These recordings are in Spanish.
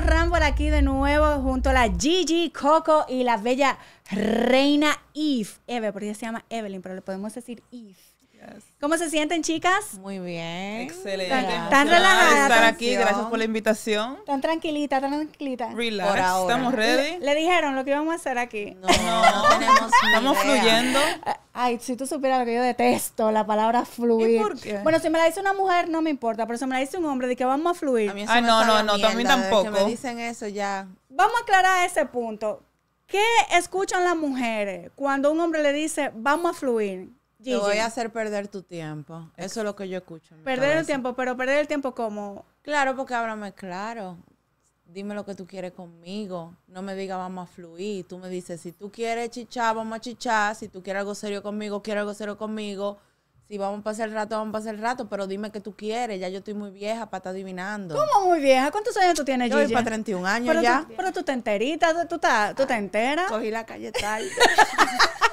Rambo aquí de nuevo junto a la Gigi, Coco y la bella reina Eve. Eve, porque ella se llama Evelyn, pero le podemos decir Eve. ¿Cómo se sienten, chicas? Muy bien. Excelente. Tan, relajadas. estar aquí, gracias por la invitación. Tan tranquilita, tan tranquilita. Relax, estamos ready. Le, dijeron lo que íbamos a hacer aquí. No, no, Estamos fluyendo. Ay, si tú supieras lo que yo detesto, la palabra fluir. por qué? Bueno, si me la dice una mujer, no me importa, pero si me la dice un hombre, de que vamos a fluir. A mí Ay, no, no, no, A mí tampoco. Que me dicen eso ya. Vamos a aclarar ese punto. ¿Qué escuchan las mujeres cuando un hombre le dice, vamos a fluir? Te voy a hacer perder tu tiempo. Eso es lo que yo escucho. Perder el tiempo, pero perder el tiempo como. Claro, porque háblame claro. Dime lo que tú quieres conmigo. No me digas vamos a fluir. Tú me dices, si tú quieres chichar, vamos a chichar. Si tú quieres algo serio conmigo, quiero algo serio conmigo. Si vamos a pasar el rato, vamos a pasar el rato. Pero dime qué tú quieres. Ya yo estoy muy vieja para estar adivinando. ¿Cómo muy vieja? ¿Cuántos años tú tienes, Yo voy para 31 años ya. pero tú te enteritas, tú, te, tú te ah, enteras. Cogí la calle tarde.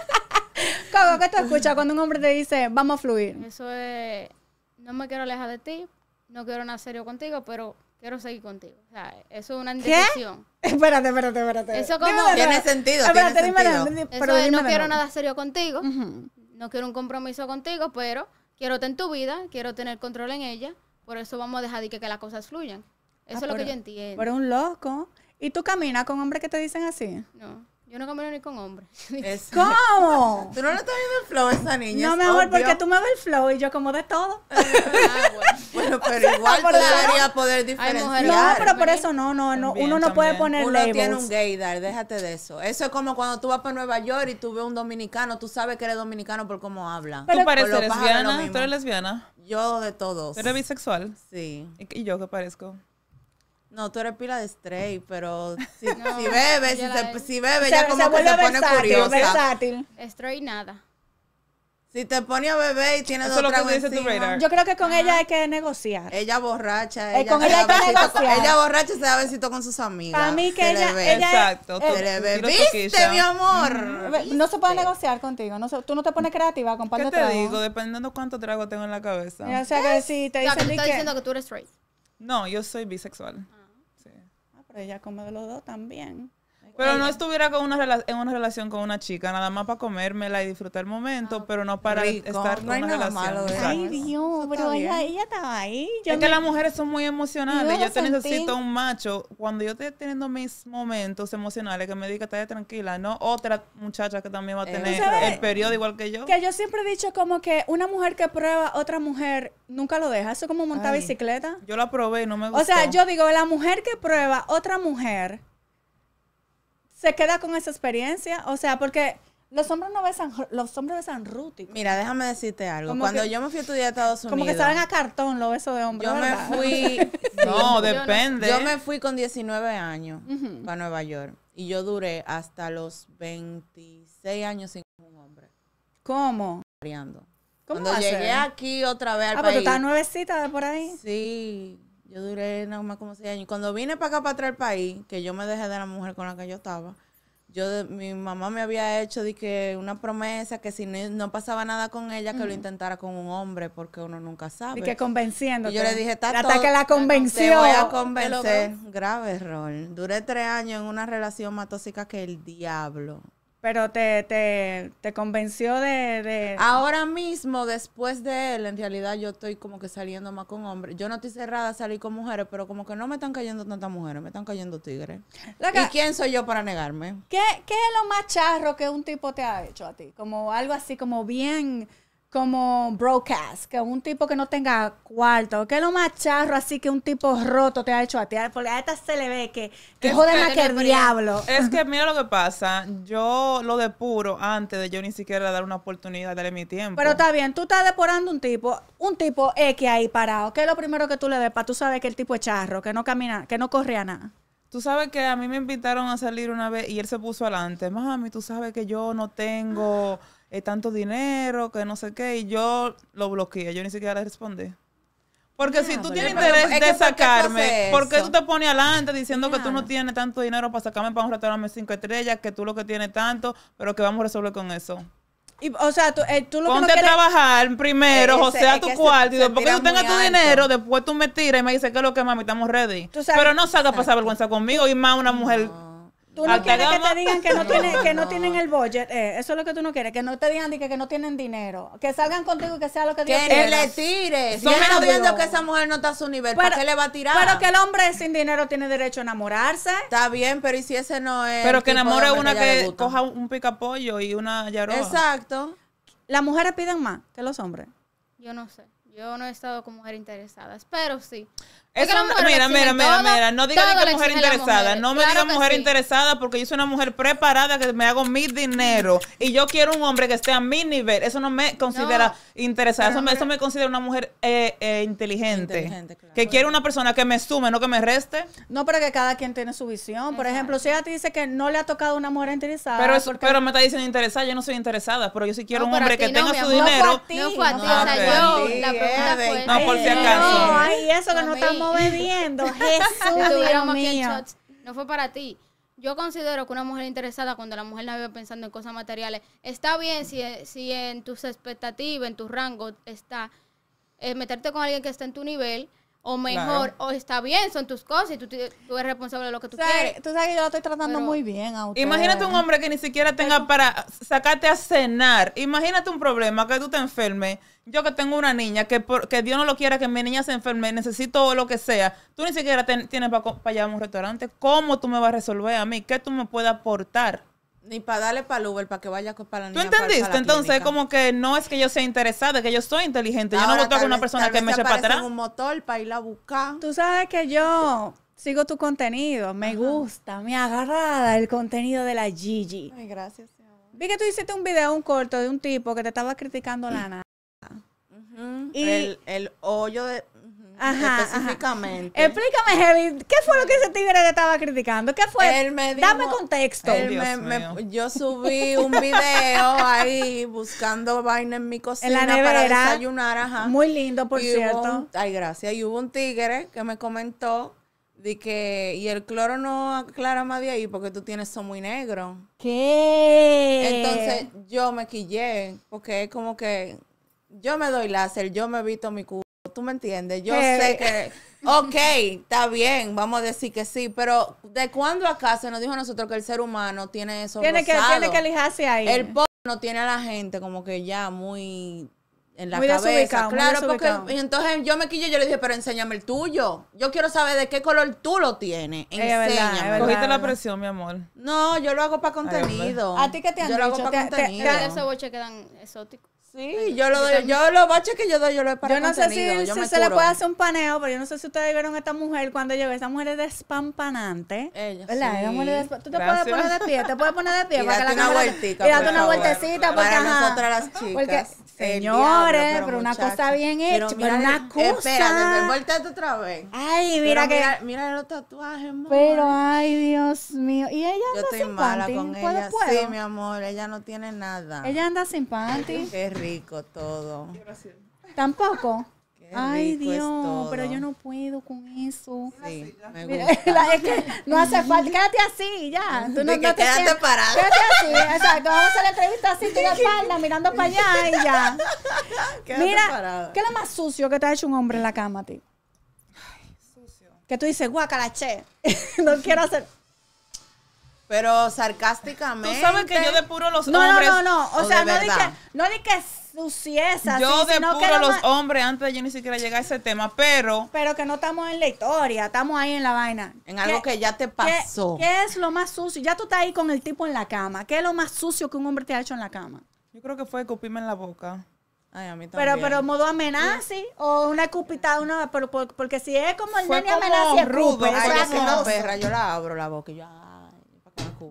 ¿qué te escucha cuando un hombre te dice, vamos a fluir? Eso es, no me quiero alejar de ti, no quiero nada serio contigo, pero quiero seguir contigo. O sea, eso es una indecisión. Espérate, espérate, espérate. Eso como... tiene sentido, tiene sentido. no quiero nada serio contigo, no quiero un compromiso contigo, pero quiero tener tu vida, quiero tener control en ella, por eso vamos a dejar de que, las cosas fluyan. Ah, eso es lo que yo entiendo. Pero un loco. ¿Y tú caminas con hombres que te dicen así? No. Yo no camino ni con hombres. ¿Cómo? ¿Tú no le estás viendo el flow a esa niña? No, mejor porque tú me ves el flow y yo como de todo. Ah, bueno. pero igual tú deberías poder diferenciar. No, pero por eso no, no, no. uno no puede poner Uno tiene un gaydar, déjate de eso. Eso es como cuando tú vas para Nueva York y tú ves un dominicano, tú sabes que eres dominicano por cómo habla. ¿Tú pareces lesbiana? ¿Tú eres lesbiana? Yo de todos. eres bisexual? Sí. ¿Y yo qué parezco? No, tú eres pila de stray, pero si, si bebe, si, si, bebe, ya como que se pone versátil, curiosa. Versátil. Stray nada. Si te pone a beber y tienes dos tragos encima. Yo creo que con ella hay que negociar. Ella borracha. Eh, ella con ella hay que negociar. Ella borracha se da besito con sus amigas. A mí que ella, ella... Exacto. Eh, se le bebiste, mi amor. Mm, no se puede negociar contigo. No tú no te pones creativa con ¿Qué te digo? Dependiendo cuántos trago tengo en la cabeza. O sea, que si te dicen... que estás diciendo que tú eres straight. No, yo soy bisexual. Ah ella come de los dos también. Pero no estuviera con una en una relación con una chica, nada más para comérmela y disfrutar el momento, ah, pero no para estar en una relación. Ay, Dios, pero ella, estaba ahí. es que las mujeres son muy emocionales. Yo, te necesito un macho. Cuando yo esté teniendo mis momentos emocionales, que me diga, esté tranquila, no otra muchacha que también va a eh, tener el periodo igual que yo. Que yo siempre he dicho como que una mujer que prueba otra mujer nunca lo deja. Eso es como montar bicicleta. Yo la probé y no me gustó. O sea, yo digo, la mujer que prueba otra mujer se queda con esa experiencia. O sea, porque los hombres no besan, los hombres besan rútico. Mira, déjame decirte algo. Cuando yo me fui a estudiar a Estados Unidos. Como que estaban a cartón los besos de hombres. Yo me fui. no, depende. Yo me fui con 19 años a para Nueva York. Y yo duré hasta los 26 años sin un hombre. ¿Cómo? ¿Cómo Cuando llegué aquí otra vez al país. Ah, pero tú estabas nuevecita de por ahí. Sí. Yo duré nada más como seis años. Cuando vine para acá, para atrás del país, que yo me dejé de la mujer con la que yo estaba, yo mi mamá me había hecho que una promesa que si no, pasaba nada con ella, que lo intentara con un hombre, porque uno nunca sabe. Y que convenciendo. yo le dije, está Hasta que la convenció. Te voy a convencer. Grave error. Duré tres años en una relación más tóxica que el diablo. Pero te, te, te convenció de, Ahora mismo, después de él, en realidad yo estoy como que saliendo más con hombres. Yo no estoy cerrada a salir con mujeres, pero como que no me están cayendo tantas mujeres, me están cayendo tigres. ¿Y quién soy yo para negarme? ¿Qué, ¿Qué es lo más charro que un tipo te ha hecho a ti? Como algo así, como bien como broadcast, que un tipo que no tenga cuarto, que lo más charro así que un tipo roto te ha hecho a ti, porque a esta se le ve que, que a jode diablo. Es que mira lo que pasa, yo lo depuro antes de yo ni siquiera dar una oportunidad, darle mi tiempo. Pero está bien, tú estás depurando un tipo, un tipo X ahí parado, que es lo primero que tú le des para tú sabes que el tipo es charro, que no camina, que no corre nada. Tú sabes que a mí me invitaron a salir una vez y él se puso adelante. Mami, tú sabes que yo no tengo tanto dinero, que no sé qué, y yo lo bloqueé, yo ni siquiera le respondí. Porque si tú tienes interés de sacarme, porque tú te pones adelante diciendo que tú no tienes tanto dinero para sacarme para un restaurante cinco estrellas, que tú lo que tienes tanto, pero que vamos a resolver con eso? Y, o sea, tú, eh, lo que a trabajar primero, o eh, sea, tu cuarto, y después que tú tengas tu dinero, después tú me tiras y me dices que es lo que mami, estamos ready. Pero no salgas a pasar vergüenza conmigo, y más una mujer Tú no quieres que te digan que no, tienen, que no, tienen el budget. Eh, eso es lo que tú no quieres. Que no te digan que, que no tienen dinero. Que salgan contigo y que sea lo que Dios Que le tire. Yo no viendo que esa mujer no está a su nivel, ¿para qué le va a tirar? Pero que el hombre sin dinero tiene derecho a enamorarse. Está bien, pero ¿y si ese no es? Pero que enamore una que, coja un picapollo y una yaroa. Exacto. ¿Las mujeres piden más que los hombres? Yo no sé. Yo no he estado con mujeres interesadas, pero sí. Eso, mira, mira, mira, mira, no diga que mujer interesada, no me diga mujer interesada porque yo soy una mujer preparada que me hago mi dinero y yo quiero un hombre que esté a mi nivel, eso no me considera interesada, eso, me, me considera una mujer eh, eh, inteligente, que quiere una persona que me sume, no que me reste. No, pero que cada quien tiene su visión, por ejemplo, si ella te dice que no le ha tocado una mujer interesada. Pero, me está diciendo interesada, yo no soy interesada, pero yo sí quiero un hombre que tenga su dinero. No no por si acaso. No, eso que no estamos bebiendo. No fue para ti. Yo considero que una mujer interesada, cuando la mujer la vive pensando en cosas materiales, está bien si, e, en tus expectativas, en tus rangos está eh, meterte con alguien que está en tu nivel, o mejor, o está bien, son tus cosas y tú, eres responsable de lo que tú quieres. Tú sabes que yo la estoy tratando muy bien Imagínate un hombre que ni siquiera tenga para sacarte a cenar. Imagínate un problema, que tú te enfermes. Yo que tengo una niña, que, Dios no lo quiera, que mi niña se enferme, necesito lo que sea. Tú ni siquiera tienes para pa a un restaurante. ¿Cómo tú me vas a resolver a mí? ¿Qué tú me puedes aportar? Ni para darle para el Uber, para que vaya para la niña. ¿Tú entendiste? Entonces, como que no es que yo sea interesada, que yo soy inteligente. yo no voto con una persona que me eche para atrás. un motor para ir a buscar. Tú sabes que yo sigo tu contenido, me gusta, me agarra el contenido de la Gigi. Ay, gracias. Vi que tú hiciste un video, un corto de un tipo que te estaba criticando la nada. y el, el hoyo de Ajá, específicamente. Explícame, Heavy, ¿qué fue lo que ese tigre que estaba criticando? ¿Qué fue? Dame contexto. Oh, yo subí un video ahí buscando vaina en mi cocina para desayunar, Muy lindo, por cierto. ay, gracias. Y hubo un tigre que me comentó de que, y el cloro no aclara más de ahí porque tú tienes son muy negro. ¿Qué? Entonces yo me quillé, porque es como que yo me doy láser, yo me evito mi culo tú me entiendes. Yo eh, sé eh, que, eh. ok, está bien, vamos a decir que sí, pero ¿de cuándo acá se nos dijo a nosotros que el ser humano tiene eso? Tiene, que, tiene que lijarse ahí. El pop no tiene a la gente como que ya muy en la muy cabeza. claro, porque entonces yo me quillé, yo le dije, pero enséñame el tuyo. Yo quiero saber de qué color tú lo tienes. Enséñame. Cogiste la presión, mi amor. No, yo lo hago para contenido. ¿A ti qué te han yo Lo hago para contenido. Te, esos boches quedan exóticos. Sí, yo lo doy, yo lo bache que yo doy, yo lo he para Yo no sé si, si se le puede hacer un paneo, pero yo no sé si ustedes vieron a esta mujer cuando llegó. Esa mujer es despampanante. Ella, ¿Verdad? Sí. Mujer tú te puedes poner de pie, te puedes poner de pie para que la una vueltita. Y date una vueltecita porque, para nosotros las chicas. Porque, señores, pero, una cosa bien hecha, pero, pero una cosa... Espérate, volteate otra vez. Ay, mira que... Mira, los tatuajes, mamá. Pero, ay, Dios mío. Y ella anda yo sin panty. Yo estoy mala con ella. Sí, mi amor, ella no tiene nada. Ella anda sin panty rico todo. Tampoco. Ay, Dios, pero yo no puedo con eso. Sí, ah, me es que no hace falta, quédate así, ya. Tú no, no te quédate parada. Quédate así, Que Vamos a hacer la entrevista así, tú de espalda, mirando para allá y ya. Quédate Mira, parada. ¿qué es lo más sucio que te ha hecho un hombre en la cama, tío? Ay, sucio. Que tú dices, guacalache, no quiero hacer... Pero sarcásticamente. Tú sabes que yo depuro los no, hombres. No, no, no. O, sea, no di, no di que yo de depuro a los hombres antes de yo ni siquiera llegar a ese tema, pero. Pero que no estamos en la historia, estamos ahí en la vaina. En algo que ya te pasó. ¿qué, es lo más sucio? Ya tú estás ahí con el tipo en la cama. ¿Qué es lo más sucio que un hombre te ha hecho en la cama? Yo creo que fue escupirme en la boca. Ay, a mí también. Pero, pero modo amenazi o una cupita, una, porque si es como el Fue nene amenazi, rudo. Ay, es que no perra, yo la abro la boca y yo,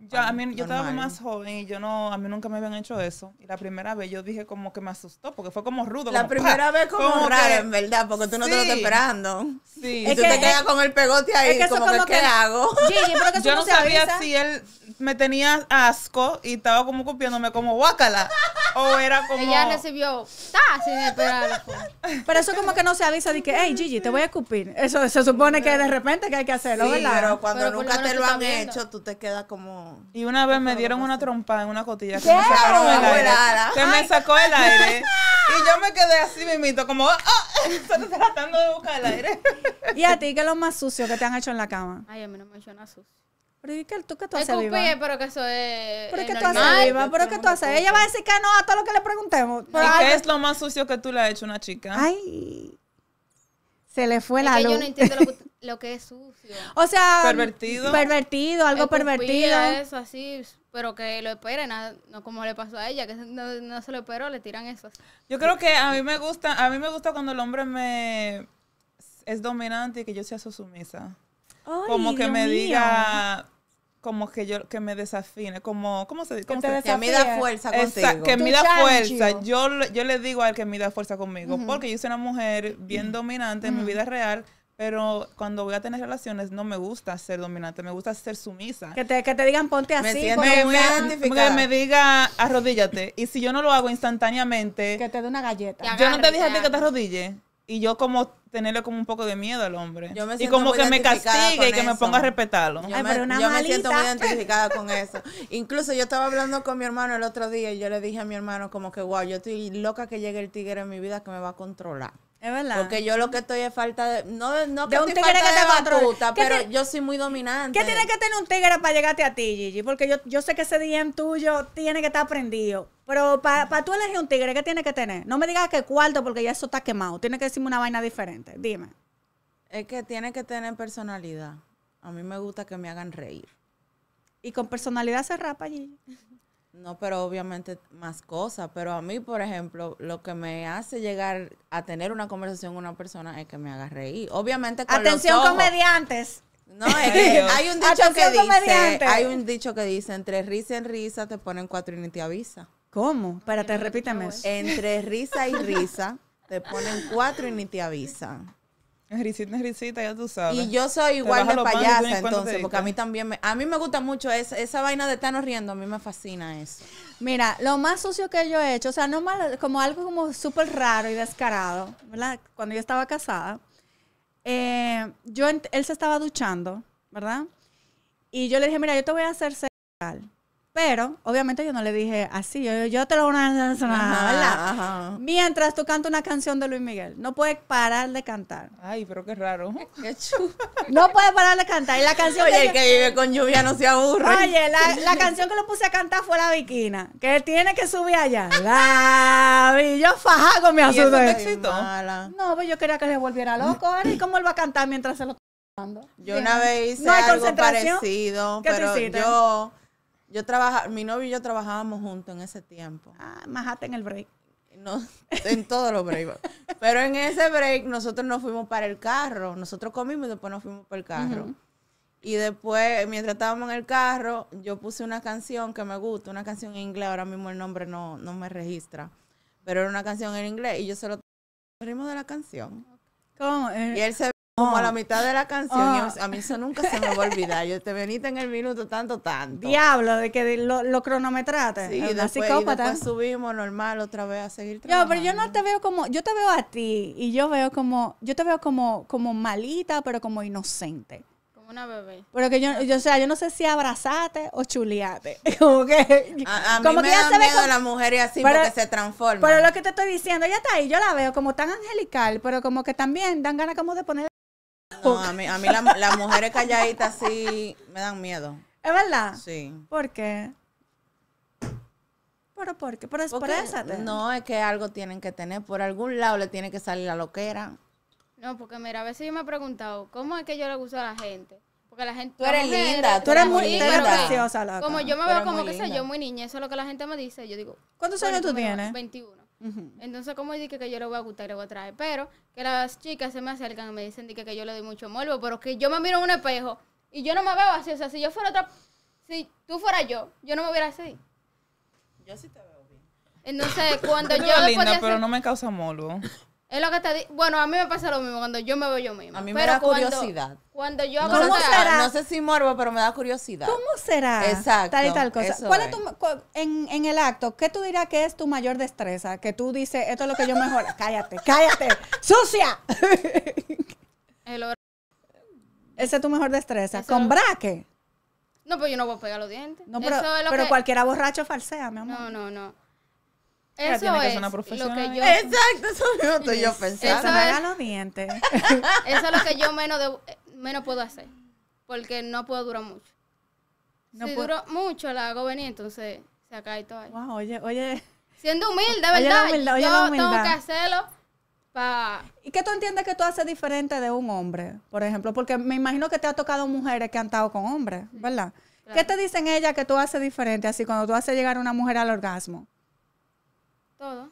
yo, a mí, yo estaba más joven y yo no, a mí nunca me habían hecho eso. Y la primera vez yo dije como que me asustó, porque fue como rudo. La primera vez como, raro, en verdad, porque tú no te lo estás esperando. Y tú te quedas con el pegote ahí, como, que, ¿qué hago? yo no, sabía si él me tenía asco y estaba como cupiéndome como Guacala. O era como. Ella recibió. ¡Ah! Sin esperar. Pero eso como que no se avisa de que, hey Gigi, te voy a escupir. Eso se supone que de repente que hay que hacerlo, sí, ¿verdad? Pero cuando nunca te lo han hecho, tú te quedas como. Y una vez me dieron una trompa en una cotilla que me sacaron el aire. Que me sacó el aire. Y yo me quedé así mimito como, ah, ah". estoy tratando de buscar el aire. ¿Y a ti qué es lo más sucio que te han hecho en la cama? Ay, a mí no me han hecho nada sucio. Pero que tú que tú haces viva? pero que eso es eh, Pero que tú haces viva, pero que tú haces. Ella va a decir que no a todo lo que le preguntemos. ¿Y qué es lo más sucio que tú le has hecho a una chica? Ay. Se le fue la Es que yo no entiendo lo que, es sucio. O sea, Pervertido. Pervertido, algo pervertido. Eso así, pero que lo esperen, no como le pasó a ella, que no, se lo esperó, le tiran eso Yo creo que a mí me gusta, a mí me gusta cuando el hombre me es dominante y que yo sea su sumisa. Como que me diga, como que yo que me desafine, como cómo se cómo que, me da fuerza contigo. que me da fuerza. Yo yo le digo al que me da fuerza conmigo, porque yo soy una mujer bien dominante en mi vida real. Pero cuando voy a tener relaciones no me gusta ser dominante, me gusta ser sumisa. Que te, que te digan ponte así. Que me diga arrodíllate. Y si yo no lo hago instantáneamente. Que te dé una galleta. Yo no te dije a ti que te arrodille y yo como tenerle como un poco de miedo al hombre. y como que me castigue y que me ponga a respetarlo. yo me siento muy identificada con eso. Incluso yo estaba hablando con mi hermano el otro día y yo le dije a mi hermano como que, wow, yo estoy loca que llegue el tigre en mi vida que me va a controlar. Es verdad. Porque yo lo que estoy es falta de. No, no que de un tigre que te batuta, pero yo soy muy dominante. ¿Qué tiene que tener un tigre para llegarte a ti, Gigi? Porque yo, sé que ese DM tuyo tiene que estar prendido. Pero para tú elegir un tigre, ¿qué tiene que tener? No me digas que cuarto, porque ya eso está quemado. Tiene que decirme una vaina diferente. Dime. Es que tiene que tener personalidad. A mí me gusta que me hagan reír. ¿Y con personalidad se rapa, Gigi? No, pero obviamente más cosas. Pero a mí, por ejemplo, lo que me hace llegar a tener una conversación con una persona es que me haga reír. Obviamente con Atención comediantes. No, hay un dicho que dice, hay un dicho que dice, entre risa y risa te ponen cuatro y ni te avisa. ¿Cómo? Espérate, repíteme eso. Entre risa y risa te ponen cuatro y ni te avisa. Risita, ya tú sabes. Y yo soy igual de payasa, entonces, porque a mí también me, a mí me gusta mucho esa, esa vaina de estarnos riendo, a mí me fascina eso. Mira, lo más sucio que yo he hecho, o sea, no como algo como súper raro y descarado, ¿verdad? Cuando yo estaba casada, eh, yo él se estaba duchando, ¿verdad? Y yo le dije, mira, yo te voy a hacer sexual. Pero, obviamente, yo no le dije así. Yo, te lo voy a ¿verdad? Mientras tú cantas una canción de Luis Miguel, no puedes parar de cantar. Ay, pero qué raro. Qué no puedes parar de cantar. Y la canción Oye, que el que vive con lluvia no se aburre. Oye, la, canción que lo puse a cantar fue La Viquina, que tiene que subir allá. La yo fajago me asusté. No, pues yo quería que le volviera loco. ¿Y cómo él va a cantar mientras se lo... está Yo una vez hice no algo parecido, pero yo yo trabajaba, mi novio y yo trabajábamos juntos en ese tiempo. Ah, majate en el break. No, en todos los breaks. Pero en ese break nosotros nos fuimos para el carro. Nosotros comimos y después nos fuimos para el carro. Y después, mientras estábamos en el carro, yo puse una canción que me gusta, una canción en inglés. Ahora mismo el nombre no, no me registra. Pero era una canción en inglés y yo se lo el ritmo de la canción. ¿Cómo? Y él se como a la ah. mitad de la canción, ah. a mí eso nunca se me va a olvidar. Yo te veniste en el minuto tanto, tanto. Diablo, de que lo, lo cronometraste. Sí, y después, y subimos normal otra vez a seguir trabajando. Yo, pero yo no te veo como, yo te veo a ti y yo veo como, yo te veo como, como malita, pero como inocente. Como una bebé. Pero que yo, yo o sea, yo no sé si abrazate o chuleate. como que. A, mí me da miedo la mujer y así porque se transforma. Pero lo que te estoy diciendo, ella está ahí, yo la veo como tan angelical, pero como que también dan ganas como de poner no, a mí, a mí las mujeres calladitas sí me dan miedo. ¿Es verdad? Sí. ¿Por qué? ¿Pero por qué? pero por qué por esa? No, es que algo tienen que tener. Por algún lado le tiene que salir la loquera. No, porque mira, a veces yo me he preguntado, ¿cómo es que yo le gusto a la gente? Porque la gente... Tú eres linda, tú eres muy linda. Como yo me veo como, que sé yo, muy niña. Eso es lo que la gente me dice. Yo digo... ¿Cuántos años tú tienes? 21. Entonces, como dije que yo le voy a gustar y le voy a traer? Pero que las chicas se me acercan y me dicen que yo le doy mucho molvo pero que yo me miro en un espejo y yo no me veo así. O sea, si yo fuera otra, si tú fueras yo, yo no me hubiera así. Yo sí te veo bien. Entonces, cuando yo. pero no me causa molvo es lo que te Bueno, a mí me pasa lo mismo cuando yo me veo yo misma. A mí me pero da curiosidad. Cuando yo hago No sé si morbo, pero me da curiosidad. ¿Cómo será? Exacto. Tal y tal cosa. ¿Cuál es, tu, en, en, el acto, qué tú dirás que es tu mayor destreza? Que tú dices, esto es lo que yo mejor. cállate, cállate, sucia. Esa es tu mejor destreza. ¿Con braque? No, pues yo no voy a pegar los dientes. No, pero, pero cualquiera borracho falsea, mi amor. No, no, no. Eso es una Lo que yo, Exacto, eso yo pensaba dientes. Eso es lo que yo menos, puedo hacer. Porque no puedo durar mucho. No si puedo. duro mucho, la hago venir, entonces se cae todo ahí. Wow, oye, oye. Siendo humilde, ¿verdad? yo tengo que hacerlo ¿Y qué tú entiendes que tú haces diferente de un hombre, por ejemplo? Porque me imagino que te ha tocado mujeres que han estado con hombres, ¿verdad? ¿Qué te dicen ellas que tú haces diferente, así cuando tú haces llegar a una mujer al orgasmo? todo.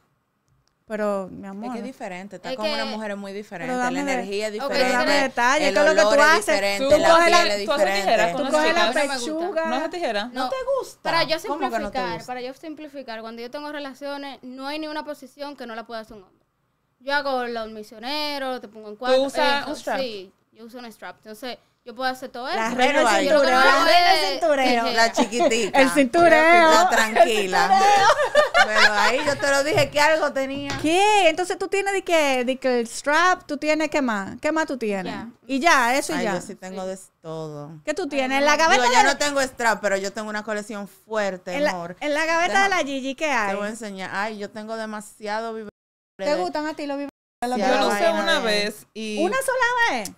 Pero, mi amor. Es que es diferente. Estás con una mujer muy diferente. la energía es diferente. es lo que tú haces? Tú coges tú coges la pechuga. No te gusta. Para yo simplificar, para yo simplificar, cuando yo tengo relaciones, no hay ni una posición que no la pueda hacer un hombre. Yo hago los misioneros, te pongo en cuatro. ¿Tú usas eh, un strap? Sí, yo uso un strap. Entonces yo puedo hacer todo eso. Las redes el cinturero. la cinturero. La chiquitita. El cinturero. La tranquila. Pero ahí yo te lo dije que algo tenía. ¿Qué? Entonces tú tienes de que, de que el strap, tú tienes qué más. ¿Qué más tú tienes? Y ya, eso y ya. Yo sí tengo de todo. ¿Qué tú tienes? en la gaveta. de yo ya no tengo strap, pero yo tengo una colección fuerte, amor. En la gaveta de la Gigi, ¿qué hay? Te voy a enseñar. Ay, yo tengo demasiado ¿Te gustan a ti los vibradores? Yo lo usé una vez. y... ¿Una sola vez?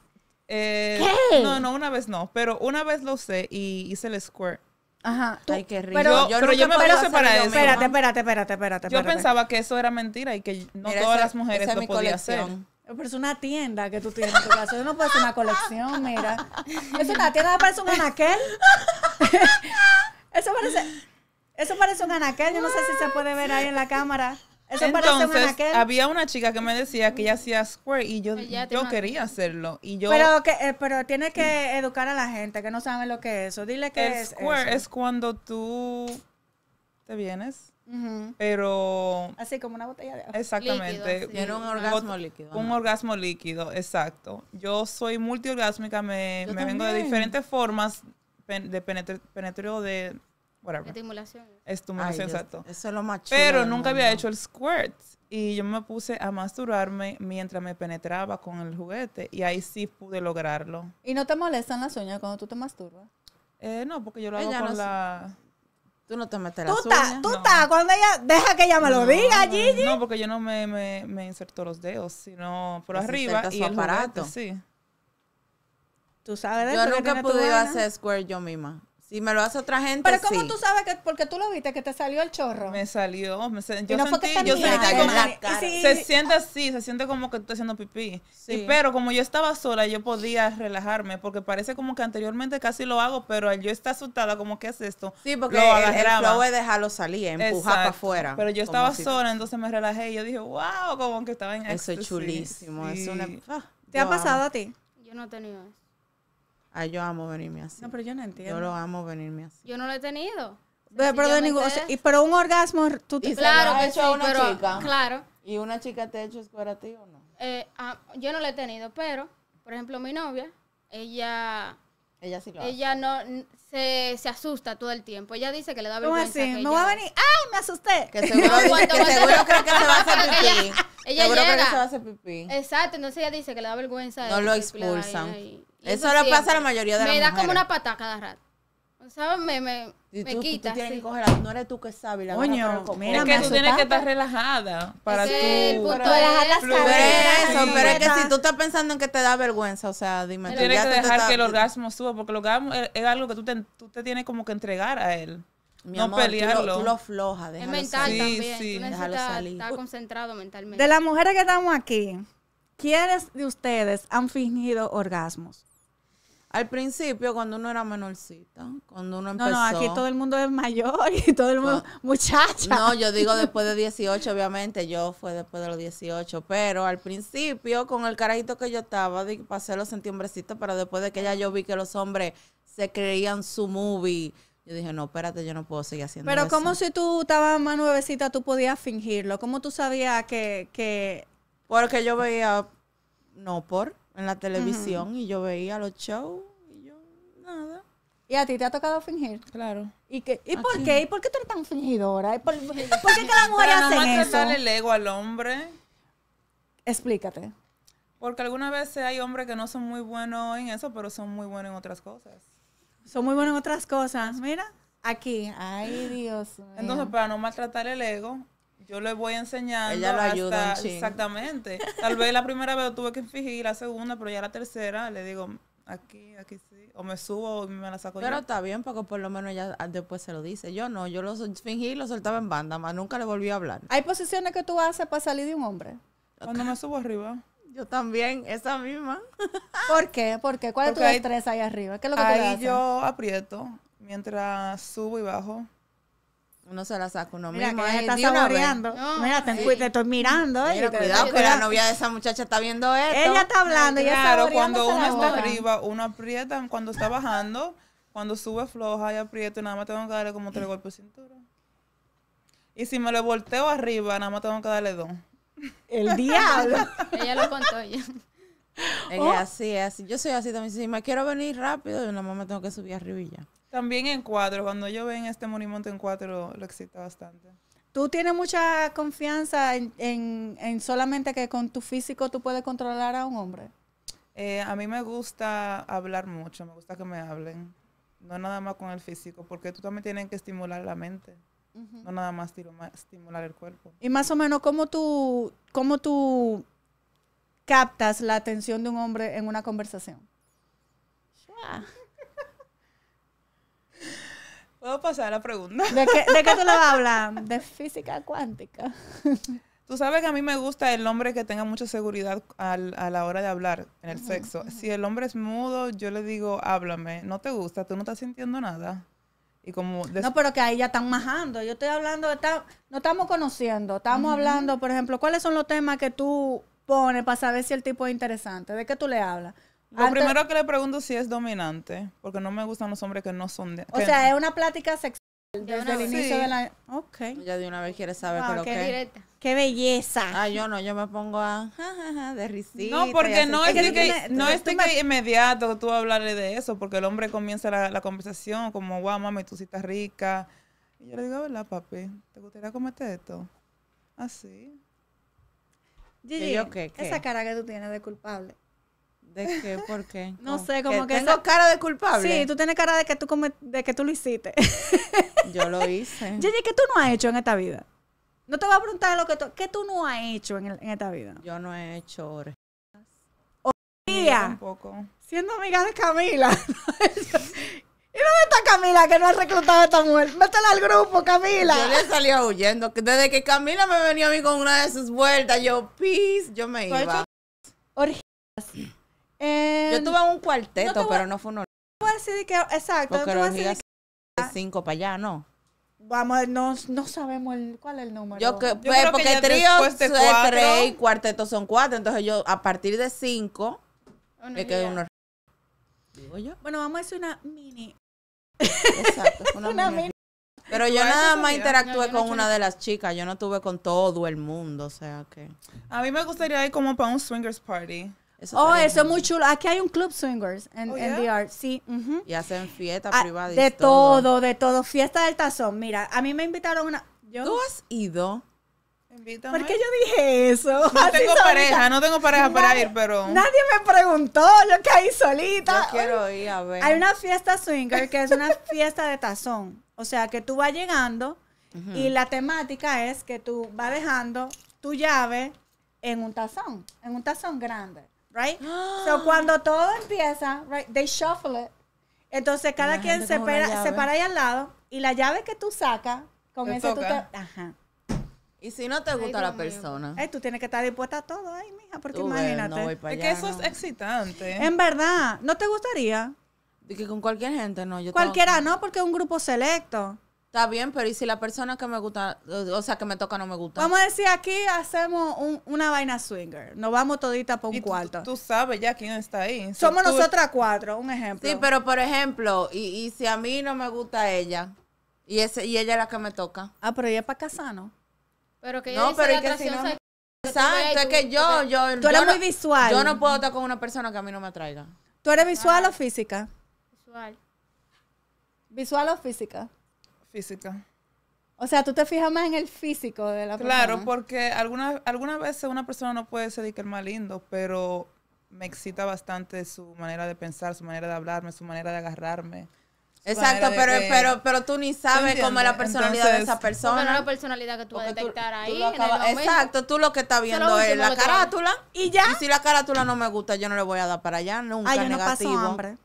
Eh, No, no, una vez no, pero una vez lo sé y hice el squirt. Ajá. Ay, qué rico. Pero yo, pero yo me puse para eso. Espérate, espérate, espérate, espérate. Yo pensaba que eso era mentira y que no todas las mujeres lo podían hacer. Pero es una tienda que tú tienes en tu casa. Yo no puede ser una colección, mira. Es una tienda, parece un anaquel. eso parece, eso parece un anaquel. Yo no sé si se puede ver ahí en la cámara. Entonces, había una chica que me decía que ella hacía square y yo, yo quería hacerlo. Y yo, pero, que, eh, pero tiene que educar a la gente que no sabe lo que es eso. Dile que es square es cuando tú te vienes. Pero. Así como una botella de agua. Exactamente. Quiero un orgasmo líquido. Un orgasmo líquido, exacto. Yo soy multiorgásmica, me, me vengo de diferentes formas de penetro de whatever. Estimulación. Estimulación, exacto. Eso es lo más chulo Pero nunca había hecho el squirt. Y yo me puse a masturbarme mientras me penetraba con el juguete. Y ahí sí pude lograrlo. ¿Y no te molestan las uñas cuando tú te masturbas? Eh, no, porque yo lo hago con la... Tú no te metes las uñas. Tú estás, cuando ella... Deja que ella me lo diga, Gigi. No, porque yo no me, me, inserto los dedos, sino por arriba y el aparato. sí. Tú sabes de Yo nunca pude podido hacer square yo misma. Y me lo hace otra gente, Pero como tú sabes que porque tú lo viste que te salió el chorro. Me salió, me yo no sentí, yo se siente así, se siente como que tú estás haciendo pipí. pero como yo estaba sola, yo podía relajarme porque parece como que anteriormente casi lo hago, pero yo estar asustada como que es esto. Sí, porque lo el, a dejarlo salir, empujar para afuera. Pero yo estaba sola, entonces me relajé y yo dije, "Wow, como que estaba en Eso es chulísimo, es ah, ¿Te ha pasado a ti? Yo no he tenido eso. Ay, yo amo venirme así. No, pero yo no entiendo. Yo lo amo venirme así. Yo no lo he tenido. Pero, y, pero un orgasmo tú te Claro, hecho a una chica. Claro. ¿Y una chica te ha hecho escuela a ti o no? Eh, ah, yo no lo he tenido, pero, por ejemplo, mi novia, ella. Ella sí lo Ella no se, se, asusta todo el tiempo. Ella dice que le da vergüenza. ¿Cómo así? Me va a venir. ¡Ay, ¡Ah, me asusté! Que seguro, creo que se va a hacer pipí. Ella, seguro que se va a hacer pipí. Exacto, entonces ella dice que le da vergüenza. No lo expulsan. Eso, le pasa a la mayoría de las mujeres. Me da como una patada cada rato. ¿Sabes? Me, me, me quita. no eres tú que sabes. Coño, es que tú tienes que estar relajada para tú. punto pero, las eso, pero es que si tú estás pensando en que te da vergüenza, o sea, dime. Tú tienes que dejar que el orgasmo suba, porque el orgasmo es, algo que tú te, tienes como que entregar a él. no pelearlo. Tú lo, aflojas. lo floja, Es mental también. Sí, salir. Está concentrado mentalmente. De las mujeres que estamos aquí, ¿quiénes de ustedes han fingido orgasmos? Al principio, cuando uno era menorcita, cuando uno empezó... No, no, aquí todo el mundo es mayor y todo el mundo... Ah. muchacha. No, yo digo después de 18, obviamente. Yo fue después de los 18. Pero al principio, con el carajito que yo estaba, pasé los sentimbrecitos. pero después de que ya yo vi que los hombres se creían su movie... Yo dije, no, espérate, yo no puedo seguir haciendo eso. Pero como si tú estabas más nuevecita, tú podías fingirlo. ¿Cómo tú sabías que, que... Porque yo veía... No, por en la televisión y yo veía los shows y yo nada. ¿Y a ti te ha tocado fingir? Claro. ¿Y, qué? ¿Y por qué? ¿Y por qué tú eres tan fingidora? ¿Y por, por, qué que las eso? Para no maltratarle el ego al hombre. Explícate. Porque algunas veces hay hombres que no son muy buenos en eso, pero son muy buenos en otras cosas. Son muy buenos en otras cosas. Mira, aquí. Ay, Dios Entonces, para no maltratar el ego, yo le voy enseñando. Ella lo ayuda. exactamente. Tal vez la primera vez tuve que fingir, la segunda, pero ya la tercera le digo, aquí, aquí sí. O me subo o me la saco Pero está bien, porque por lo menos ya ah, después se lo dice. Yo no, yo lo fingí y lo soltaba en banda, más nunca le volví a hablar. ¿Hay posiciones que tú haces para salir de un hombre? Cuando me subo arriba. Yo también, esa misma. ¿Por qué? ¿Por qué? ¿Cuál es tu destreza ahí arriba? ¿Qué es lo que ahí yo aprieto mientras subo y bajo. Uno se la saca uno mira, mismo. ella está saboreando. mira, te, estoy mirando. Mira, cuidado que la novia de esa muchacha está viendo esto. Ella está hablando. Ay, claro, cuando uno está arriba, uno aprieta. Cuando está bajando, cuando sube floja y aprieta, y nada más tengo que darle como tres golpes de cintura. Y si me lo volteo arriba, nada más tengo que darle dos. El diablo. ella lo contó ya. Es oh. así, es así. Yo soy así también. Si me quiero venir rápido, yo nada más me tengo que subir arriba y ya. También en cuatro, cuando yo ven este monumento en cuatro, lo excita bastante. ¿Tú tienes mucha confianza en, solamente que con tu físico tú puedes controlar a un hombre? Eh, a mí me gusta hablar mucho, me gusta que me hablen. No nada más con el físico, porque tú también tienes que estimular la mente. No nada más estimular el cuerpo. Y más o menos, ¿cómo tú, cómo tú captas la atención de un hombre en una conversación? Puedo pasar a la pregunta. ¿De qué, de tú le vas a hablar? De física cuántica. Tú sabes que a mí me gusta el hombre que tenga mucha seguridad al, a la hora de hablar en el sexo. Si el hombre es mudo, yo le digo, háblame. No te gusta, tú no estás sintiendo nada. Y como no, pero que ahí ya están majando. Yo estoy hablando, no estamos conociendo, estamos hablando, por ejemplo, cuáles son los temas que tú pones para saber si el tipo es interesante, de qué tú le hablas. Lo primero que le pregunto si es dominante, porque no me gustan los hombres que no son de... O sea, es una plática sexual desde el inicio de la... Ok. Ya de una vez quiere saber qué, qué. belleza. Ah, yo no, yo me pongo a... de risita. No, porque no es, que, no es inmediato tú hablarle de eso, porque el hombre comienza la, conversación como, wow, mami, tú sí estás rica. Y yo le digo, ¿verdad, papi? ¿Te gustaría comerte esto? Así. Ah, Gigi, qué? esa cara que tú tienes de culpable. ¿De qué? ¿Por qué? No sé, como que... tengo cara de culpable. Sí, tú tienes cara de que tú, de que tú lo hiciste. Yo lo hice. Jenny, ¿qué tú no has hecho en esta vida? No te voy a preguntar lo que tú... ¿Qué tú no has hecho en, esta vida? Yo no he hecho horas. poco. Siendo amiga de Camila. ¿Y dónde está Camila que no ha reclutado esta mujer? Métela al grupo, Camila. Yo le salía huyendo. Desde que Camila me venía a mí con una de sus vueltas, yo, peace, yo me iba. Orgías yo em, tuve un cuarteto, pero no fue un No decir que, exacto, Porque no decir cinco para allá, ¿no? Vamos, no, no sabemos cuál es el número. Yo, pues, creo porque que trío tres y cuarteto son cuatro. Entonces yo, a partir de cinco, me quedé un Digo Bueno, vamos a hacer una mini. Exacto, una, mini. Pero yo nada más interactué con una de las chicas, yo no tuve con todo el mundo, o sea que... A mí me gustaría ir como para un swingers party oh, eso es muy chulo. Aquí hay un club swingers en, oh, sí. Y hacen fiestas ah, privadas. De todo. de todo. Fiesta del tazón. Mira, a mí me invitaron una. ¿Tú has ido? Invítame. ¿Por qué yo dije eso? No tengo pareja, no tengo pareja para ir, pero. Nadie me preguntó, yo hay solita. Yo quiero ir a ver. Hay una fiesta swinger que es una fiesta de tazón. O sea, que tú vas llegando y la temática es que tú vas dejando tu llave en un tazón, en un tazón grande right? so cuando todo empieza, right, they shuffle it. Entonces cada quien se, se para ahí al lado y la llave que tú sacas, con esa tú Ajá. Y si no te gusta la persona. Eh, tú tienes que estar dispuesta a todo, ay, mija, porque imagínate. es que eso es excitante. En verdad, ¿no te gustaría? De que con cualquier gente, no. Yo Cualquiera, no, porque es un grupo selecto. Está bien, pero ¿y si la persona que me gusta, o sea, que me toca no me gusta? Vamos a decir, aquí hacemos un, una vaina swinger. Nos vamos todita por un cuarto. Tú, sabes ya quién está ahí. Somos nosotras cuatro, un ejemplo. Sí, pero por ejemplo, y, si a mí no me gusta ella, y, ese, y ella es la que me toca. Ah, pero ella es para casa, ¿no? Pero que ella no, pero y que si no... Exacto, es que yo, yo... Tú eres muy visual. Yo no puedo estar con una persona que a mí no me atraiga. ¿Tú eres visual o física? Visual. ¿Visual o física? física. O sea, tú te fijas más en el físico de la persona. Claro, porque algunas alguna veces una persona no puede ser que más lindo, pero me excita bastante su manera de pensar, su manera de hablarme, su manera de agarrarme. Exacto, pero, pero, pero tú ni sabes cómo es la personalidad de esa persona. no es la personalidad que tú vas a detectar ahí. exacto, tú lo que estás viendo es la carátula. Y ya. si la carátula no me gusta, yo no le voy a dar para allá, nunca. Ay, negativo. No paso hambre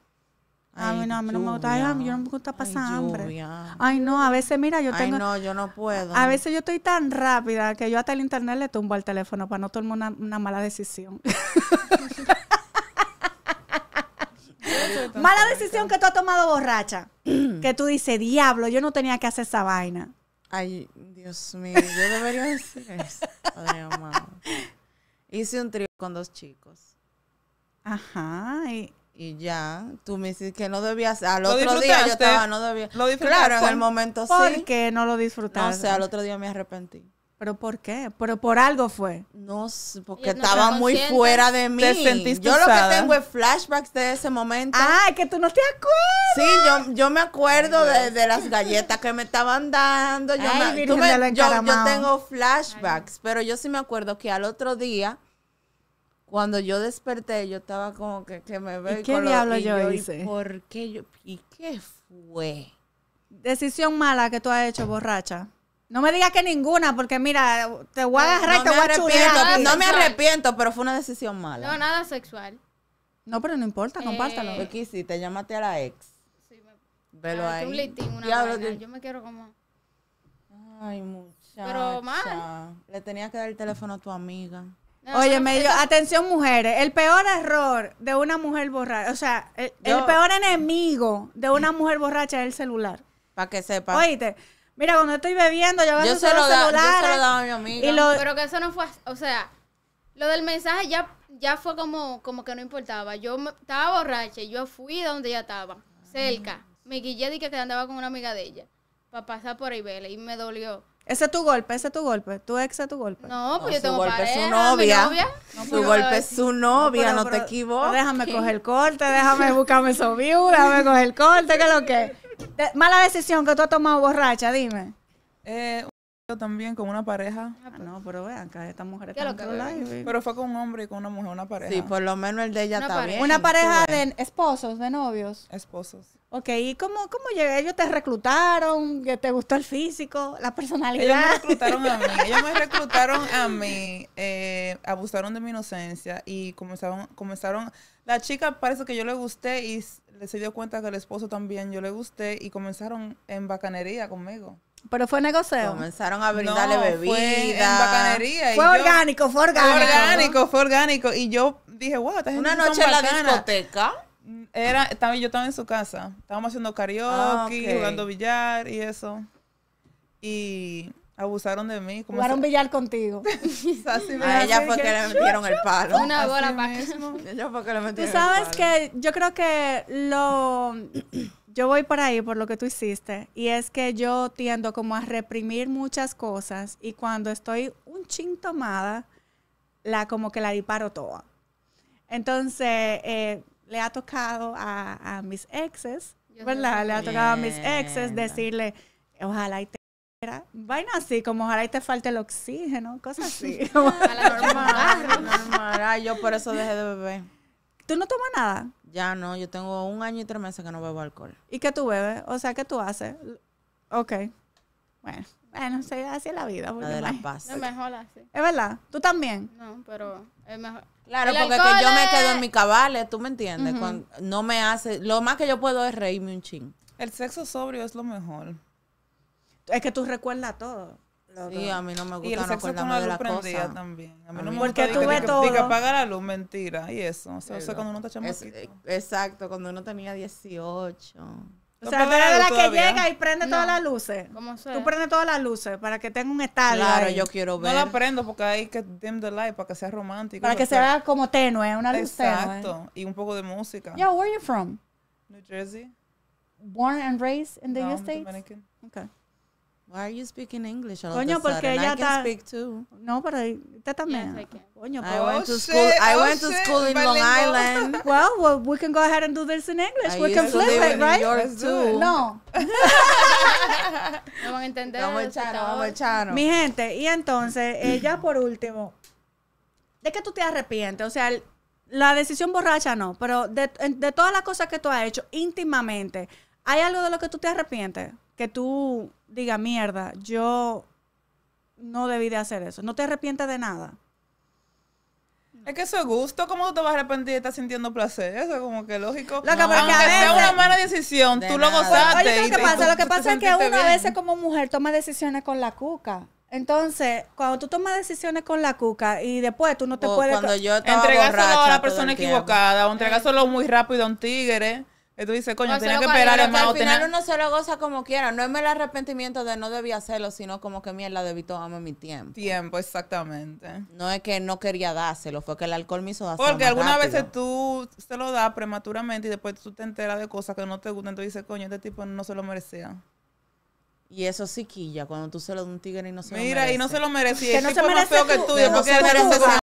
a no, a mí no me gusta. Ay, yo no me gusta pasar hambre. Ay, no, a veces, mira, yo tengo. Ay, no, yo no puedo. A veces yo estoy tan rápida que yo hasta el internet le tumbo al teléfono para no tomar una, mala decisión. mala decisión que tú has tomado borracha. que tú dices, diablo, yo no tenía que hacer esa vaina. Ay, Dios mío, yo debería decir eso. Hice un trío con dos chicos. Ajá. Y, y ya, tú me dices que no debías, al otro día yo estaba, no debía. ¿Lo Claro, en el momento sí. que no lo disfrutaste? O sea, al otro día me arrepentí. ¿Pero por qué? ¿Pero por algo fue? No porque estaba muy fuera de mí. Te Yo lo que tengo es flashbacks de ese momento. Ah, que tú no te acuerdas. Sí, yo, yo me acuerdo de, las galletas que me estaban dando. Yo, me, tú yo, tengo flashbacks, pero yo sí me acuerdo que al otro día cuando yo desperté, yo estaba como que, que me veo. qué diablo yo, hice? ¿Y ¿Por qué ¿Y qué fue? Decisión mala que tú has hecho, borracha. No me digas que ninguna, porque mira, te voy a agarrar, no, te voy a No me arrepiento, pero fue una decisión mala. No, nada sexual. No, pero no importa, compártalo. ¿Qué eh, hiciste? llamaste a la ex. Sí, me... Velo ah, ahí. Litín, una Yo me quiero como... Ay, muchacha. Pero más. Le tenías que dar el teléfono a tu amiga. Oye, me atención mujeres, el peor error de una mujer borracha, o sea, el, peor enemigo de una mujer borracha es el celular. Para que sepa. Oíste, mira, cuando estoy bebiendo, yo voy a mi amiga. Pero que eso no fue, o sea, lo del mensaje ya, ya fue como, como que no importaba. Yo estaba borracha y yo fui donde ella estaba, cerca. Me guillé y que andaba con una amiga de ella, para pasar por ahí, verla, y me dolió. Ese es tu golpe, ese es tu golpe. Tu ex es tu golpe. No, pues yo tengo golpe pareja, su novia. su golpe es su novia, no, te equivoques. Déjame coger el corte, déjame buscarme su viuda, déjame coger el corte, que lo que. mala decisión que tú has tomado borracha, dime. Eh, yo también con una pareja. Ah, ah, pues. no, pero vean acá estas mujeres Pero fue con un hombre y con una mujer, una pareja. Sí, por lo menos el de ella también. bien. Una pareja de esposos, de novios. Esposos. Ok, ¿y cómo, cómo llegué? ¿Ellos te reclutaron? ¿Te gustó el físico? ¿La personalidad? Ellos me reclutaron a mí. Ellos me reclutaron a mí. Eh, abusaron de mi inocencia y comenzaron, comenzaron... La chica parece que yo le gusté y se dio cuenta que el esposo también yo le gusté y comenzaron en bacanería conmigo. Pero fue negocio. Comenzaron a brindarle bebida. Fue en bacanería. Fue orgánico, fue orgánico. Fue orgánico, fue orgánico. Y yo dije, wow, esta gente Una noche en la discoteca también, yo estaba en su casa. Estábamos haciendo karaoke, ah, jugando billar y eso. Y abusaron de mí. Como Jugaron billar contigo. a ella fue que, le metieron el palo. Una hora bola para Ella Tú sabes que yo creo que lo... Yo voy por ahí por lo que tú hiciste. Y es que yo tiendo como a reprimir muchas cosas. Y cuando estoy un chin tomada, la como que la disparo toda. Entonces... Eh, le ha tocado a, mis exes, ¿verdad? Le ha tocado a mis exes decirle, ojalá y te era vaina así, como ojalá y te falte el oxígeno, cosas así. normal, normal. Ay, yo por eso dejé de beber. ¿Tú no tomas nada? Ya no, yo tengo un año y tres meses que no bebo alcohol. ¿Y qué tú bebes? O sea, ¿qué tú haces? Ok. Bueno. Bueno, así en la vida. Porque la de las bases. Es mejor así. ¿Es verdad? ¿Tú también? No, pero es mejor. Claro, porque que yo me quedo en mi cabales, tú me entiendes. no me hace. Lo más que yo puedo es reírme un ching. El sexo sobrio es lo mejor. Es que tú recuerdas todo. sí, a mí no me gusta y el no sexo con luz de también. A mí, no me porque gusta tú ves todo. que apaga la luz, mentira. Y eso. O sea, cuando uno está chamaquito. exacto, cuando uno tenía 18. O sea, eres la que llega y prende todas las luces. ¿Cómo Tú prendes todas las luces para que tenga un estadio. Claro, yo quiero ver. No la prendo porque hay que dim the light para que sea romántico. Para que sea. como tenue, una luz Exacto. tenue. Exacto. Y un poco de música. Yeah, where are you from? New Jersey. Born and raised in the United States? Okay. Why are you speaking English? Coño, porque ella está. No, pero usted también. I Coño, I went to school. I went to school in Long Island. well, well, we can go ahead and do this in English. we can flip it, right? No. no van a entender. Vamos a vamos a Mi gente, y entonces ella por último, ¿de qué tú te arrepientes? O sea, la decisión borracha no, pero de, de todas las cosas que tú has hecho íntimamente, ¿hay algo de lo que tú te arrepientes? Que tú diga, mierda, yo no debí de hacer eso. No te arrepientes de nada. Es que eso es gusto, ¿cómo tú te vas a arrepentir y estás sintiendo placer? Eso es como que lógico. que no, aunque sea una mala decisión, tú lo gozaste. Oye, lo que pasa, lo que pasa es que una a veces como mujer toma decisiones con la cuca. Entonces, cuando tú tomas decisiones con la cuca y después tú no te o puedes... Cuando yo a la persona equivocada o solo mm. muy rápido a un tigre y tú dices, coño, tienes que esperar más. Al final uno se lo goza como quiera. No es el arrepentimiento de no debía hacerlo, sino como que mierda debí tomarme mi tiempo. Tiempo, exactamente. No es que no quería dárselo, fue que el alcohol me hizo hacerlo. Porque algunas veces tú se lo das prematuramente y después tú te enteras de cosas que no te gustan. Entonces dices, coño, este tipo no se lo merecía. Y eso sí quilla, cuando tú se lo das un tigre y no se lo merece. Mira, y no se lo merecía. Que no se que se merece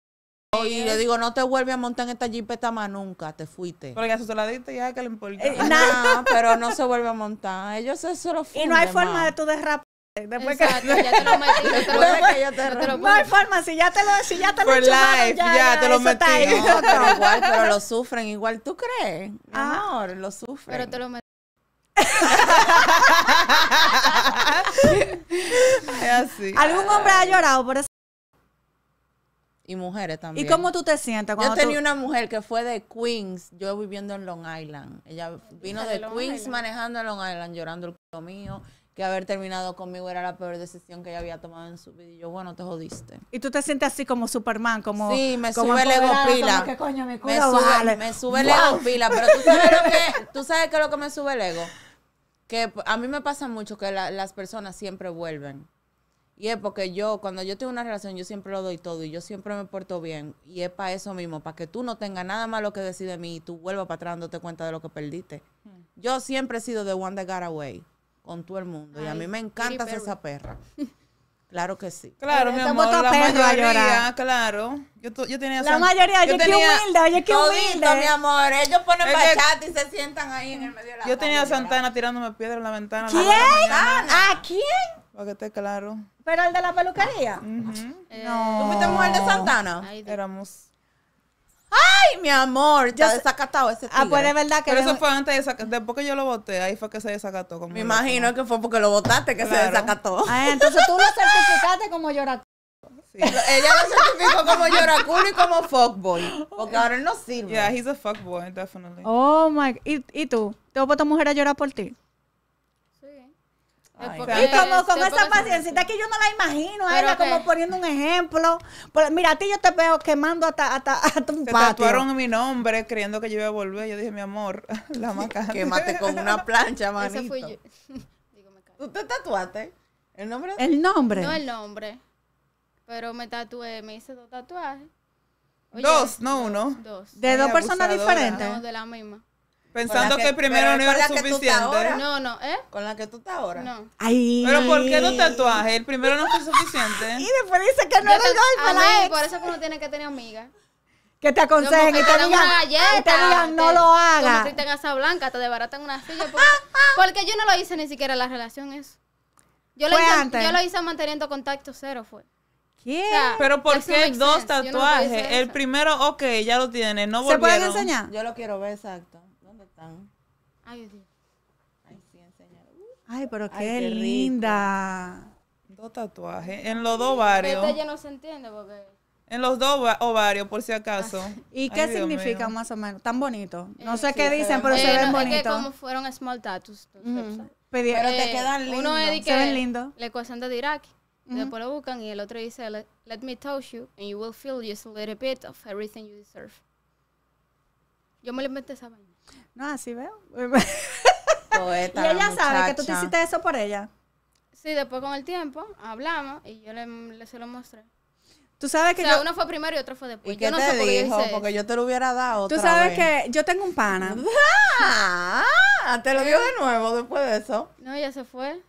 y le digo, no te vuelves a montar en esta esta más nunca, te fuiste. Porque ya se la diste ya que le importa. Eh, ah, no, pero no se vuelve a montar. Ellos se, solo lo Y no hay forma de tú derrapar. Después Exacto, que... ya te lo metí, No hay forma, si ya te lo, decía, ya te lo life, ya, te lo metí. No, pero pero lo sufren igual, ¿tú crees? Ah. amor, lo sufren. Pero te lo metí. es así. ¿Algún hombre ha llorado por eso? y mujeres también. ¿Y cómo tú te sientes cuando Yo tenía una mujer que fue de Queens, yo viviendo en Long Island. Ella vino ah, de, Queens manejando a Long Island, llorando el culo mío, que haber terminado conmigo era la peor decisión que ella había tomado en su vida. Y yo, bueno, te jodiste. ¿Y tú te sientes así como Superman? Como, sí, me sube el ego pila. ¿Qué coño, me, sube, el ego pila, pero tú sabes, lo que, tú sabes que es lo que me sube el ego. Que a mí me pasa mucho que las personas siempre vuelven. Y es porque yo, cuando yo tengo una relación, yo siempre lo doy todo y yo siempre me porto bien. Y es para eso mismo, para que tú no tengas nada malo que decir de mí y tú vuelvas para atrás dándote cuenta de lo que perdiste. Hmm. Yo siempre he sido de one that got con todo el mundo. y a mí me encanta ser esa perra. Claro que sí. Claro, mi amor, la mayoría, claro. Yo, yo tenía La mayoría, yo, qué humilde, oye, qué humilde. mi amor, ellos ponen bachata y se sientan ahí en el medio de la Yo tenía a Santana tirándome piedra en la ventana. ¿Quién? ¿A quién? Para que esté claro. ¿Pero el de la peluquería? Eh, no. ¿Tú fuiste mujer de Santana? Éramos... ¡Ay, mi amor! ya se desacatado ese tigre. Ah, pues es verdad que... Pero eso fue antes de... Después que yo lo voté, ahí fue que se desacató Me imagino que fue porque lo votaste que se desacató. Ah, entonces tú lo certificaste como lloraculo. Ella lo certificó como lloraculo y como fuckboy. Porque ahora él no sirve. Yeah, he's a fuckboy, definitely. Oh, my... ¿Y, y tú? ¿Te mujer a llorar por ti? y como con esa paciencia, que yo no la imagino a como poniendo un ejemplo. mira, a ti yo te veo quemando hasta, hasta, un Se tatuaron mi nombre creyendo que yo iba a volver. Yo dije, mi amor, la maca. Quémate con una plancha, manito. te tatuaste? ¿El nombre? El nombre. No el nombre. Pero me tatué, me hice dos tatuajes. dos, no uno. Dos. ¿De dos personas diferentes? No, de la misma. Pensando que, el primero no era suficiente. No, no, ¿eh? Con la que tú estás ahora. No. Ay. Pero ¿por qué dos tatuajes? El primero no fue suficiente. y después dice que no era el golpe. mí, por eso que uno tiene que tener amigas. Que te aconsejen y te, digan, y te digan, no te, lo hagas. Como casa Blanca, te desbaratan una silla. Porque, porque, yo no lo hice ni siquiera la relación eso. Yo, lo hice, yo lo hice manteniendo contacto cero, fue. ¿Qué? Pero ¿por qué dos tatuajes? el primero, ok, ya lo tiene. No ¿Se pueden enseñar? Yo lo quiero ver, exacto. Ay, Dios. Ay, sí, Ay, uh. pero qué, linda. Dos tatuajes en los dos ovarios no se entiende porque... En los dos ovarios, por si acaso. Ah. ¿Y qué significa más o menos? Tan bonito. No eh, sé qué dicen, pero se ven bonitos. Es que como fueron small tattoos. Pero, te eh, quedan lindos. Se que ven lindo. La ecuación de Dirac. Después lo buscan y el otro dice, let, me touch you and you will feel just a little bit of everything you deserve. Yo me lo inventé esa mañana no, así veo. Poeta, y ella sabe que tú te hiciste eso por ella. Sí, después con el tiempo hablamos y yo le, se lo mostré. Tú sabes que. O sea, yo... uno fue primero y otro fue después. ¿Y qué no te sé dijo? Por qué porque yo te lo hubiera dado. Tú sabes que yo tengo un pana. Ah, te lo dio de nuevo después de eso. No, ya se fue.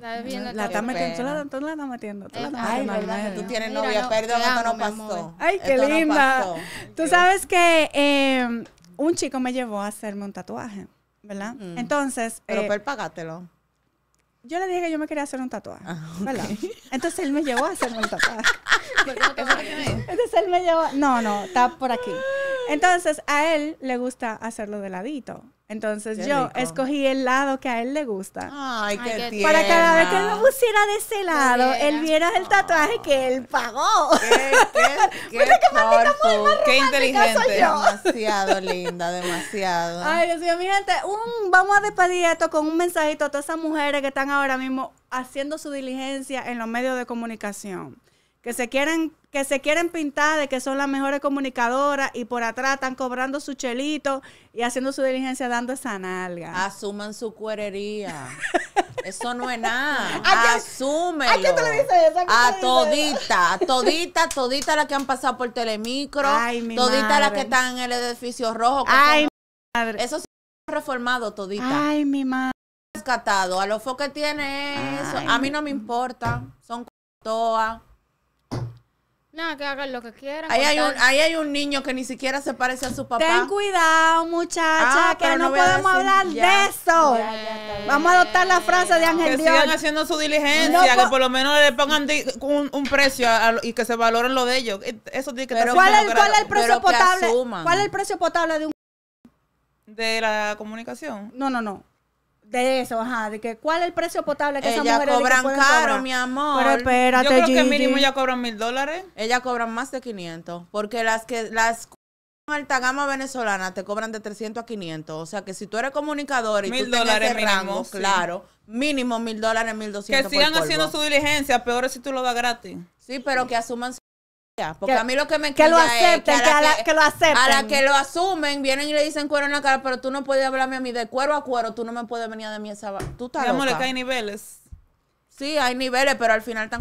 La, la, la estás metiendo, tú la, la eh, estás metiendo. Tú Ay, verdad, tú tienes novia, no, perdón, esto no pasó. Ay, qué linda. tú sabes que eh, un chico me llevó a hacerme un tatuaje, ¿verdad? Mm. Entonces... Pero él eh, pagátelo. yo le dije que yo me quería hacer un tatuaje, ah, ¿verdad? Entonces él me llevó a hacerme un tatuaje. Entonces él me llevó, no, no, está por aquí. Entonces a él le gusta hacerlo de ladito. Entonces yo escogí el lado que a él le gusta. Ay, qué, Para cada vez que él me pusiera de ese lado, él viera el tatuaje que él pagó. Qué, qué, qué, inteligente. Demasiado linda, demasiado. Ay, yo mío, mi gente, un, vamos a despedir esto con un mensajito a todas esas mujeres que están ahora mismo haciendo su diligencia en los medios de comunicación que se quieren que se quieren pintar de que son las mejores comunicadoras y por atrás están cobrando su chelito y haciendo su diligencia dando esa nalga. Asuman su cuerería. eso no es nada. Asúmenlo. ¿A quién te dice A, a todita, a todita, todita las que han pasado por Telemicro, Ay, mi todita las que están en el edificio rojo. Ay, mi madre. Eso ha reformado todita. Ay, mi madre. Rescatado. A los que tiene eso. a mí no me importa. Son todas. Nada, que hagan lo que quieran. Ahí hay, un, niño que ni siquiera se parece a su papá. Ten cuidado, muchacha, ah, que no, podemos hablar de eso. Vamos a adoptar la frase de Ángel Que sigan haciendo su diligencia, que por lo menos le pongan un, precio y que se valoren lo de ellos. Eh, eso tiene que pero, ¿cuál, ¿Cuál el precio potable? ¿Cuál es el precio potable de un... De la comunicación? No, no, no de eso, ajá, de que cuál es el precio potable que Ellas esas mujeres cobran caro, mi amor. Pero espérate, Yo creo que mínimo ya cobran mil dólares. Ellas cobran más de 500, porque las que las alta gama venezolana te cobran de 300 a 500. O sea que si tú eres comunicador y mil tú dólares mínimo, claro, mínimo mil dólares, mil doscientos. Que sigan haciendo su diligencia, peor es si tú lo das gratis. Sí, pero que asuman su porque a mí lo que me que lo acepten, que, lo acepten. para que lo asumen, vienen y le dicen cuero en la cara, pero tú no puedes hablarme a mí de cuero a cuero, tú no me puedes venir de mí esa. Tú estás. que hay niveles. Sí, hay niveles, pero al final están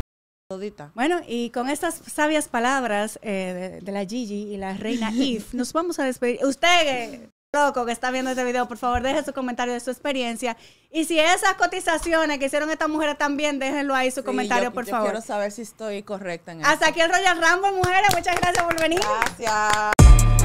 todita. Bueno, y con estas sabias palabras eh, de, la Gigi y la reina Eve, nos vamos a despedir. Usted, loco que está viendo este video, por favor, deje su comentario de su experiencia. Y si esas cotizaciones que hicieron estas mujeres también, déjenlo ahí su comentario, por favor. quiero saber si estoy correcta en Hasta aquí el Royal Rambo, mujeres. Muchas gracias por venir. Gracias.